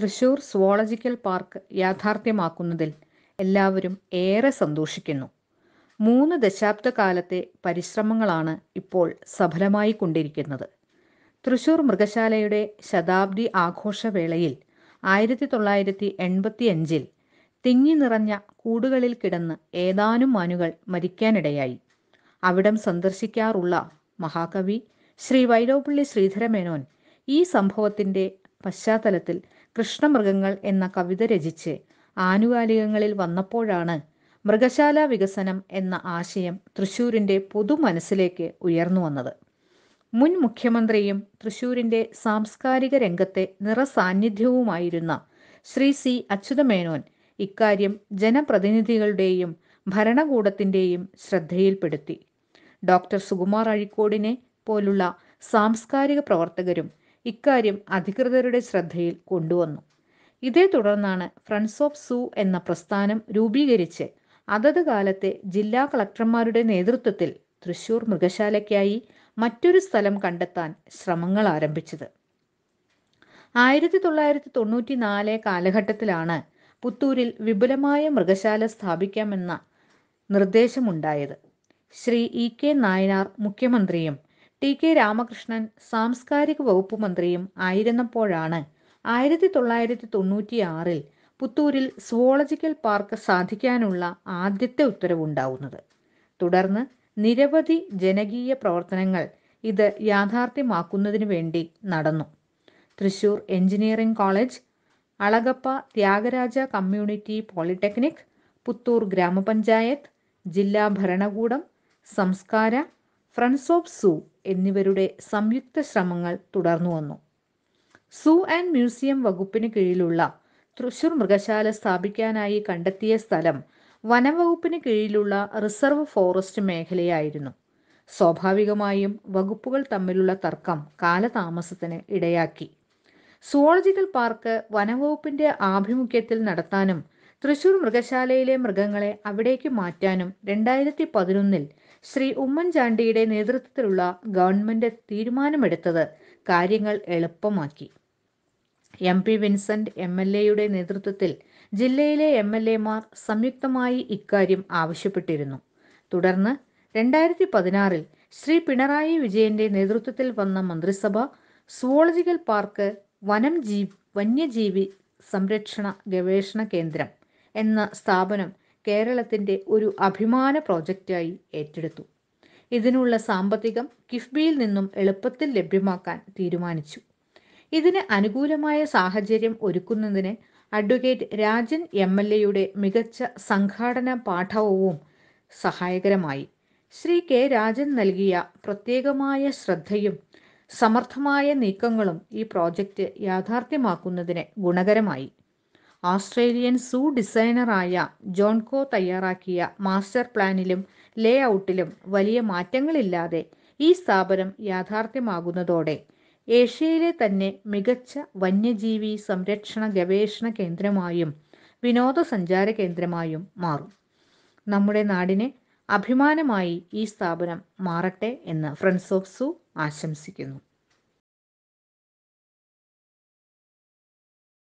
Thrissur zoological park യാഥാർത്ഥ്യമാക്കുന്നതിൽ എല്ലാവരും ഏറെ സന്തോഷിക്കുന്നു മൂന്ന് ദശാബ്ദകാലത്തെ പരിശ്രമങ്ങളാണ് ഇപ്പോൾ സഫലമായി കൊണ്ടിരിക്കുന്നത് തൃശൂർ മൃഗശാലയുടെ ശതാബ്ദി ആഘോഷവേളയിൽ ആയിരത്തി തൊള്ളായിരത്തി എൺപത്തി അഞ്ചിൽ തിങ്ങി നിറഞ്ഞ കൂടുകളിൽ കിടന്ന് ഏതാനും മാനുകൾ മരിക്കാനിടയായി അവിടം സന്ദർശിക്കാറുള്ള മഹാകവി ശ്രീ വൈരോപ്പള്ളി ശ്രീധരമേനോൻ ഈ സംഭവത്തിൻ്റെ പശ്ചാത്തലത്തിൽ കൃഷ്ണമൃഗങ്ങൾ എന്ന കവിത രചിച്ച് ആനുകാലികങ്ങളിൽ വന്നപ്പോഴാണ് മൃഗശാല വികസനം എന്ന ആശയം തൃശൂരിൻ്റെ പൊതു മനസ്സിലേക്ക് ഉയർന്നു വന്നത് മുൻ മുഖ്യമന്ത്രിയും തൃശൂരിൻ്റെ സാംസ്കാരിക രംഗത്തെ നിറസാന്നിധ്യവുമായിരുന്ന ശ്രീ സി അച്യുതമേനോൻ ഇക്കാര്യം ജനപ്രതിനിധികളുടെയും ഭരണകൂടത്തിൻ്റെയും ശ്രദ്ധയിൽപ്പെടുത്തി ഡോക്ടർ സുകുമാർ അഴിക്കോടിനെ പോലുള്ള സാംസ്കാരിക പ്രവർത്തകരും ഇക്കാര്യം അധികൃതരുടെ ശ്രദ്ധയിൽ കൊണ്ടുവന്നു ഇതേ തുടർന്നാണ് ഫ്രണ്ട്സ് ഓഫ് സൂ എന്ന പ്രസ്ഥാനം രൂപീകരിച്ച് അതത് കാലത്തെ ജില്ലാ കളക്ടർമാരുടെ നേതൃത്വത്തിൽ തൃശൂർ മൃഗശാലയ്ക്കായി മറ്റൊരു സ്ഥലം കണ്ടെത്താൻ ശ്രമങ്ങൾ ആരംഭിച്ചത് ആയിരത്തി തൊള്ളായിരത്തി തൊണ്ണൂറ്റി നാല് കാലഘട്ടത്തിലാണ് പുത്തൂരിൽ വിപുലമായ മൃഗശാല സ്ഥാപിക്കാമെന്ന നിർദ്ദേശമുണ്ടായത് ശ്രീ ഇ കെ നായനാർ മുഖ്യമന്ത്രിയും ടി കെ രാമകൃഷ്ണൻ സാംസ്കാരിക വകുപ്പ് മന്ത്രിയും ആയിരുന്നപ്പോഴാണ് ആയിരത്തി തൊള്ളായിരത്തി തൊണ്ണൂറ്റിയാറിൽ പുത്തൂരിൽ സുവോളജിക്കൽ പാർക്ക് സാധിക്കാനുള്ള ആദ്യത്തെ ഉത്തരവുണ്ടാവുന്നത് തുടർന്ന് നിരവധി ജനകീയ പ്രവർത്തനങ്ങൾ ഇത് യാഥാർത്ഥ്യമാക്കുന്നതിനു വേണ്ടി നടന്നു Thrissur engineering college Alagappa Thyagaraja community polytechnic Puthur ഗ്രാമപഞ്ചായത്ത് ജില്ലാ ഭരണകൂടം സംസ്കാര ഫ്രണ്ട്സ് ഓഫ് സൂ എന്നിവരുടെ സംയുക്ത ശ്രമങ്ങൾ തുടർന്നു വന്നു സൂ ആൻഡ് മ്യൂസിയം വകുപ്പിന് കീഴിലുള്ള തൃശൂർ മൃഗശാല സ്ഥാപിക്കാനായി കണ്ടെത്തിയ സ്ഥലം വനംവകുപ്പിന് കീഴിലുള്ള റിസർവ് ഫോറസ്റ്റ് മേഖലയായിരുന്നു സ്വാഭാവികമായും വകുപ്പുകൾ തമ്മിലുള്ള തർക്കം കാലതാമസത്തിന് ഇടയാക്കി സുവോളജിക്കൽ പാർക്ക് വനംവകുപ്പിന്റെ ആഭിമുഖ്യത്തിൽ നടത്താനും തൃശൂർ മൃഗശാലയിലെ മൃഗങ്ങളെ അവിടേക്ക് മാറ്റാനും രണ്ടായിരത്തി പതിനൊന്നിൽ ശ്രീ ഉമ്മൻചാണ്ടിയുടെ നേതൃത്വത്തിലുള്ള ഗവൺമെന്റ് തീരുമാനമെടുത്തത് കാര്യങ്ങൾ എളുപ്പമാക്കി എം പി വിൻസെന്റ് എം എൽ എയുടെ നേതൃത്വത്തിൽ ജില്ലയിലെ എം എൽ എമാർ സംയുക്തമായി ഇക്കാര്യം ആവശ്യപ്പെട്ടിരുന്നു തുടർന്ന് രണ്ടായിരത്തി പതിനാറിൽ ശ്രീ പിണറായി വിജയന്റെ നേതൃത്വത്തിൽ വന്ന മന്ത്രിസഭ സുവോളജിക്കൽ പാർക്ക് വനം ജീ വന്യജീവി സംരക്ഷണ ഗവേഷണ കേന്ദ്രം എന്ന സ്ഥാപനം കേരളത്തിൻ്റെ ഒരു അഭിമാന പ്രോജക്റ്റായി ഏറ്റെടുത്തു ഇതിനുള്ള സാമ്പത്തികം കിഫ്ബിയിൽ നിന്നും എളുപ്പത്തിൽ ലഭ്യമാക്കാൻ തീരുമാനിച്ചു ഇതിന് അനുകൂലമായ സാഹചര്യം ഒരുക്കുന്നതിന് അഡ്വക്കേറ്റ് രാജൻ എം എൽ എയുടെ മികച്ച സംഘാടന പാഠവും സഹായകരമായി ശ്രീ കെ രാജൻ നൽകിയ പ്രത്യേകമായ ശ്രദ്ധയും സമർത്ഥമായ നീക്കങ്ങളും ഈ പ്രോജക്റ്റ് യാഥാർത്ഥ്യമാക്കുന്നതിന് ഗുണകരമായി ഓസ്ട്രേലിയൻ സൂ ഡിസൈനറായ ജോൺകോ തയ്യാറാക്കിയ മാസ്റ്റർ പ്ലാനിലും ലേ ഔട്ടിലും വലിയ മാറ്റങ്ങളില്ലാതെ ഈ സ്ഥാപനം യാഥാർത്ഥ്യമാകുന്നതോടെ ഏഷ്യയിലെ തന്നെ മികച്ച വന്യജീവി സംരക്ഷണ ഗവേഷണ കേന്ദ്രമായും വിനോദസഞ്ചാര കേന്ദ്രമായും മാറും നമ്മുടെ നാടിന് അഭിമാനമായി ഈ സ്ഥാപനം മാറട്ടെ എന്ന് ഫ്രണ്ട്സ് ഓഫ് സു ആശംസിക്കുന്നു